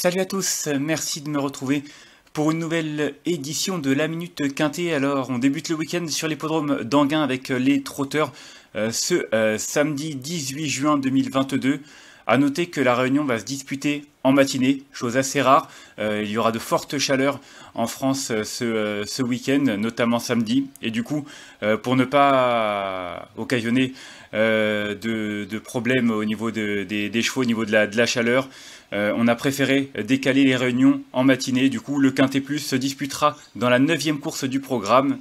Salut à tous, merci de me retrouver pour une nouvelle édition de la Minute Quintée. Alors, on débute le week-end sur l'hippodrome d'Anguin avec euh, les trotteurs euh, ce euh, samedi 18 juin 2022. À noter que la réunion va se disputer en matinée, chose assez rare. Euh, il y aura de fortes chaleurs en France euh, euh, ce, week-end, notamment samedi. Et du coup, pour ne pas occasionner de, problèmes au niveau des, chevaux, au niveau de la, de la chaleur, on a préféré décaler les réunions en matinée. Du coup, le Quintet Plus se disputera dans la neuvième course du programme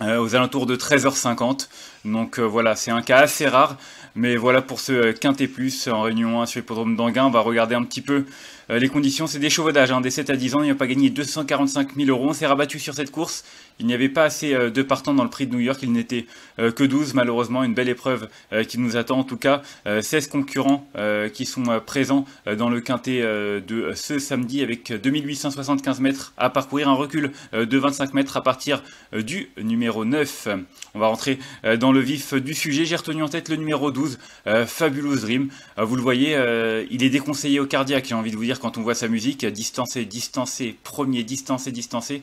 aux alentours de 13h50. Donc euh, voilà, c'est un cas assez rare. Mais voilà pour ce quintet plus en Réunion 1 sur l'hippodrome d'Anguin. On va regarder un petit peu euh, les conditions. C'est des chevaux d'âge, hein, des 7 à 10 ans. Il n'y a pas gagné 245 000 euros. On s'est rabattu sur cette course. Il n'y avait pas assez euh, de partants dans le prix de New York. Il n'était que 12. Malheureusement, une belle épreuve qui nous attend. En tout cas, 16 concurrents qui sont présents dans le quintet de ce samedi avec 2875 mètres à parcourir. Un recul de 25 mètres à partir du numéro 9. On va rentrer dans le vif du sujet. J'ai retenu en tête le numéro 12, euh, Fabulous Dream. Euh, vous le voyez, euh, il est déconseillé au cardiaque, j'ai envie de vous dire, quand on voit sa musique. Distancé, distancé, premier, distancé, distancé.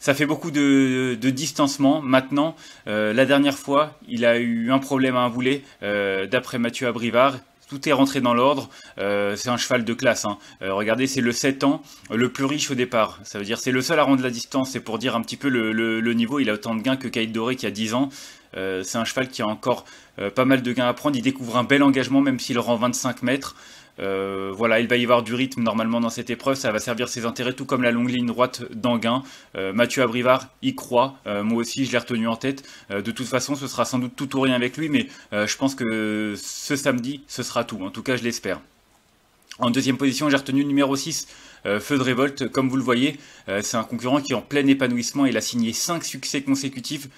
Ça fait beaucoup de, de distancement. Maintenant, la dernière fois, il a eu un problème à un boulet, d'après Mathieu Abrivard tout est rentré dans l'ordre. c'est un cheval de classe. Hein. regardez, c'est le 7 ans, le plus riche au départ. Ça veut dire c'est le seul à rendre la distance. C'est pour dire un petit peu le, le niveau. Il a autant de gains que Kaïd Doré qui a 10 ans. Euh, c'est un cheval qui a encore euh, pas mal de gains à prendre. Il découvre un bel engagement, même s'il rend 25 mètres. Euh, voilà, il va y avoir du rythme normalement dans cette épreuve, ça va servir ses intérêts, tout comme la longue ligne droite d'Anguin. Mathieu Abrivard y croit, moi aussi je l'ai retenu en tête. de toute façon, ce sera sans doute tout ou rien avec lui, mais je pense que ce samedi, ce sera tout, en tout cas je l'espère. En deuxième position, j'ai retenu le numéro 6, Feu de Révolte. Comme vous le voyez, c'est un concurrent qui est en plein épanouissement. Il a signé 5 succès consécutifs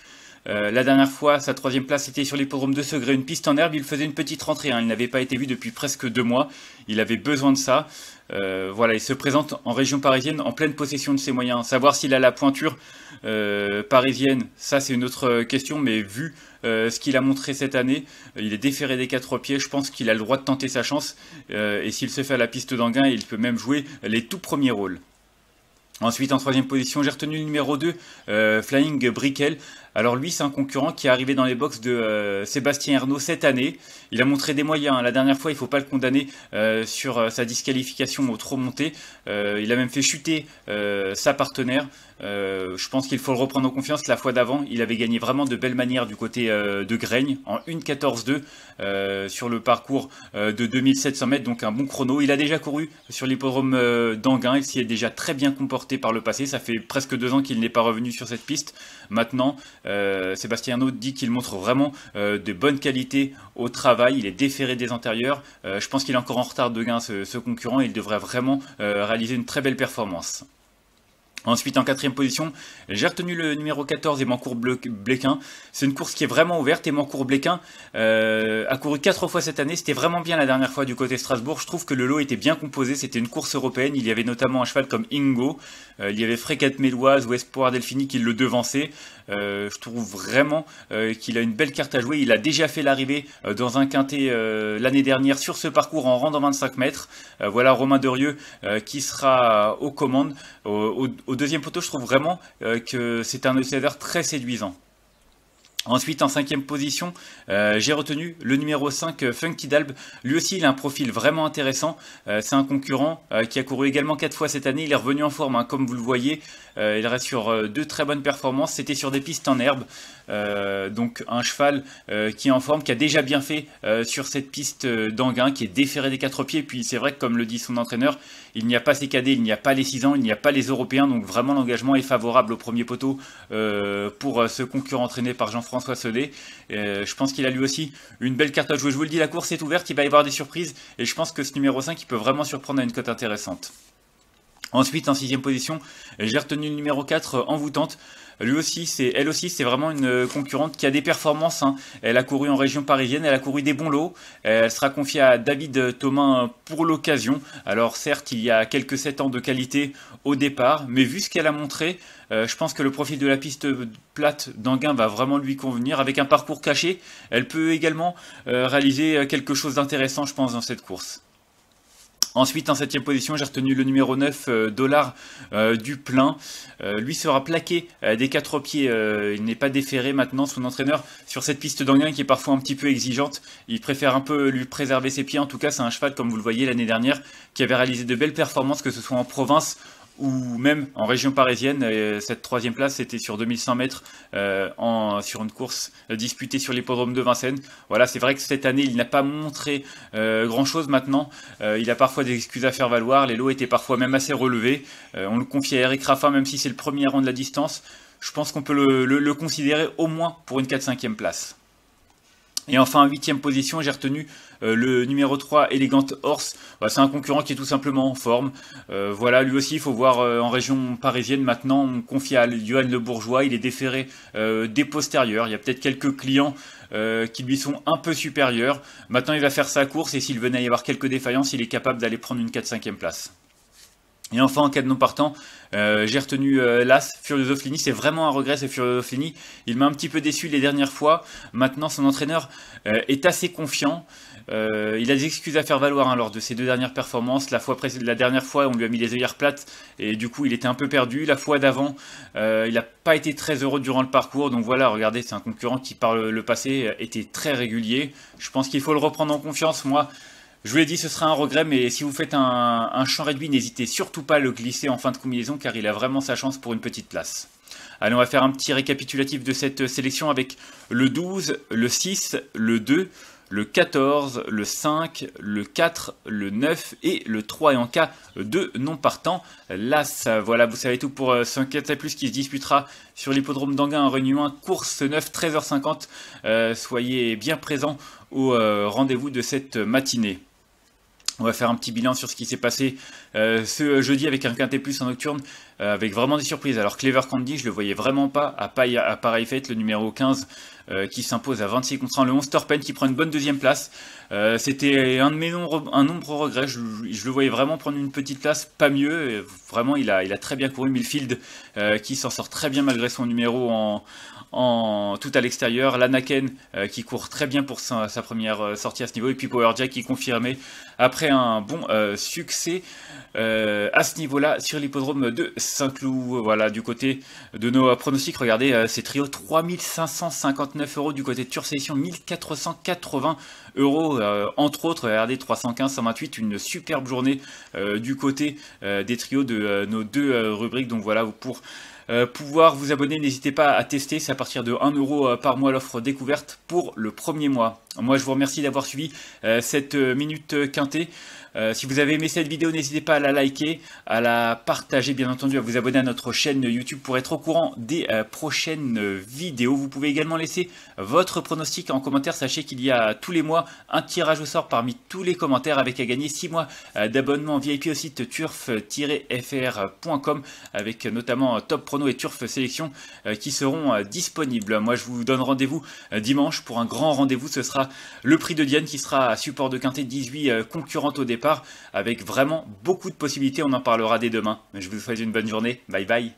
euh, la dernière fois, sa troisième place était sur l'hippodrome de Segré, une piste en herbe. Il faisait une petite rentrée. Hein. Il n'avait pas été vu depuis presque deux mois. Il avait besoin de ça. Euh, voilà, il se présente en région parisienne en pleine possession de ses moyens. Savoir s'il a la pointure euh, parisienne, ça c'est une autre question, mais vu ce qu'il a montré cette année, il est déféré des quatre pieds, je pense qu'il a le droit de tenter sa chance, et s'il se fait à la piste d'Anguin, il peut même jouer les tout premiers rôles. Ensuite, en troisième position, j'ai retenu le numéro 2, Flying Brickell. Alors lui, c'est un concurrent qui est arrivé dans les box de euh, Sébastien Ernaud cette année. Il a montré des moyens. La dernière fois, il ne faut pas le condamner euh, sur euh, sa disqualification au trop monté. il a même fait chuter sa partenaire. je pense qu'il faut le reprendre en confiance. La fois d'avant, il avait gagné vraiment de belles manières du côté de Graigne en 1.14.2 sur le parcours de 2700 mètres, donc un bon chrono. Il a déjà couru sur l'hippodrome d'Anguin. Il s'y est déjà très bien comporté par le passé. Ça fait presque deux ans qu'il n'est pas revenu sur cette piste. Maintenant, euh, Sébastien Sébastiano dit qu'il montre vraiment euh, de bonnes qualités au travail, il est déféré des antérieurs, euh, je pense qu'il est encore en retard de gain ce, ce concurrent et il devrait vraiment réaliser une très belle performance. Ensuite, en quatrième position, j'ai retenu le numéro 14 et Mancourt Bléquin. C'est une course qui est vraiment ouverte et Mancourt Bléquin euh, a couru quatre fois cette année. C'était vraiment bien la dernière fois du côté Strasbourg. Je trouve que le lot était bien composé. C'était une course européenne. Il y avait notamment un cheval comme Ingo. Euh, il y avait Fréquette Méloise ou Espoir Delphini qui le devançait. Euh, je trouve vraiment euh, qu'il a une belle carte à jouer. Il a déjà fait l'arrivée dans un quintet l'année dernière sur ce parcours en rendant 25 mètres. voilà Romain Derieux qui sera aux commandes. au, au deuxième poteau, je trouve vraiment euh, que c'est un utilisateur très séduisant. Ensuite, en cinquième position, euh, j'ai retenu le numéro 5, euh, Funky Dalb. Lui aussi, il a un profil vraiment intéressant. Euh, c'est un concurrent qui a couru également 4 fois cette année. Il est revenu en forme, hein, comme vous le voyez. il reste sur deux très bonnes performances. C'était sur des pistes en herbe. donc un cheval qui est en forme, qui a déjà bien fait sur cette piste d'Anguin, qui est déféré des quatre pieds. Puis c'est vrai que, comme le dit son entraîneur, il n'y a pas ses cadets, il n'y a pas les 6 ans, il n'y a pas les Européens. Donc vraiment, l'engagement est favorable au premier poteau pour ce concurrent entraîné par Jean-François. Euh, je pense qu'il a lui aussi une belle carte à jouer. Je vous le dis, la course est ouverte, il va y avoir des surprises. Et je pense que ce numéro 5, il peut vraiment surprendre à une cote intéressante. Ensuite, en sixième position, j'ai retenu le numéro 4, Envoûtante. Lui aussi, c'est, elle aussi, c'est vraiment une concurrente qui a des performances. Hein. Elle a couru en région parisienne, elle a couru des bons lots. Elle sera confiée à David Thomas pour l'occasion. Alors certes, il y a quelques sept ans de qualité au départ, mais vu ce qu'elle a montré, euh, je pense que le profil de la piste plate d'Anguin va vraiment lui convenir. Avec un parcours caché, elle peut également euh, réaliser quelque chose d'intéressant, je pense, dans cette course. Ensuite, en septième position, j'ai retenu le numéro 9, euh, Dollar euh, du Plein. Euh, lui sera plaqué des quatre pieds. il n'est pas déféré maintenant. Son entraîneur, sur cette piste d'Anguin qui est parfois un petit peu exigeante, il préfère un peu lui préserver ses pieds. En tout cas, c'est un cheval, comme vous le voyez l'année dernière, qui avait réalisé de belles performances, que ce soit en province ou même en région parisienne, euh, cette troisième place c'était sur 2100 mètres euh, en, sur une course disputée sur l'hippodrome de Vincennes. Voilà, c'est vrai que cette année il n'a pas montré euh, grand chose maintenant. il a parfois des excuses à faire valoir, les lots étaient parfois même assez relevés. on le confie à Eric Raffin, même si c'est le premier rang de la distance. Je pense qu'on peut le, considérer au moins pour une 4-5e place. Et enfin, en huitième position, j'ai retenu euh, le numéro 3, Elegant Horse. Bah, c'est un concurrent qui est tout simplement en forme. Euh, voilà, lui aussi, il faut voir euh, en région parisienne maintenant, on confie à Johan Le Bourgeois, il est déféré des postérieurs. Il y a peut-être quelques clients qui lui sont un peu supérieurs. Maintenant, il va faire sa course et s'il venait y avoir quelques défaillances, il est capable d'aller prendre une 4-5e place. Et enfin, en cas de non partant, euh, j'ai retenu euh, l'As, Furioso C'est vraiment un regret, ce Furioso Il m'a un petit peu déçu les dernières fois. Maintenant, son entraîneur euh, est assez confiant. il a des excuses à faire valoir hein, lors de ses deux dernières performances. La, fois la dernière fois, on lui a mis les œillères plates et du coup, il était un peu perdu. La fois d'avant, il n'a pas été très heureux durant le parcours. Donc voilà, regardez, c'est un concurrent qui, par le passé, était très régulier. Je pense qu'il faut le reprendre en confiance. Moi, je vous l'ai dit, ce sera un regret, mais si vous faites un, champ réduit, n'hésitez surtout pas à le glisser en fin de combinaison car il a vraiment sa chance pour une petite place. Allez, on va faire un petit récapitulatif de cette sélection avec le 12, le 6, le 2, le 14, le 5, le 4, le 9 et le 3. Et en cas de non partant, l'As. Voilà, vous savez tout pour 5 euh, plus qui se disputera sur l'hippodrome d'Anguin en Réunion 1, course 9, 13h50. Euh, soyez bien présents au euh, rendez-vous de cette matinée. On va faire un petit bilan sur ce qui s'est passé euh, ce jeudi avec un quintet plus en nocturne, euh, avec vraiment des surprises. Alors Clever Candy, je le voyais vraiment pas à, pareil fait, fête, le numéro 15 euh, qui s'impose à 26 contre 1, le 11 Torpen qui prend une bonne deuxième place, euh, c'était un de mes nombreux regrets. Je, le voyais vraiment prendre une petite place, pas mieux. vraiment, il a, très bien couru. Milfield, euh, qui s'en sort très bien malgré son numéro en, tout à l'extérieur. Lanaken, euh, qui court très bien pour sa, première sortie à ce niveau. Et puis Powerjack Jack, qui confirmait après un bon succès à ce niveau-là sur l'hippodrome de Saint-Cloud. Voilà, du côté de nos pronostics, regardez ces trios 3559 euros du côté de Turcession, 1480 euros euh, entre autres RD 315 128 une superbe journée euh, du côté euh, des trios de nos deux rubriques donc voilà pour euh, pouvoir vous abonner. N'hésitez pas à tester, c'est à partir de 1 1€ euh, par mois l'offre découverte pour le premier mois. Moi je vous remercie d'avoir suivi euh, cette minute quintée. si vous avez aimé cette vidéo, n'hésitez pas à la liker, à la partager bien entendu, à vous abonner à notre chaîne YouTube pour être au courant des prochaines vidéos. Vous pouvez également laisser votre pronostic en commentaire. Sachez qu'il y a tous les mois un tirage au sort parmi tous les commentaires avec à gagner 6 mois d'abonnement VIP au site turf-fr.com avec notamment top pronos et turf sélection euh, qui seront euh, disponibles. Moi, je vous donne rendez-vous euh, dimanche pour un grand rendez-vous. Ce sera le prix de Diane qui sera à support de quintet 18 concurrente au départ avec vraiment beaucoup de possibilités. On en parlera dès demain. Je vous souhaite une bonne journée. Bye bye.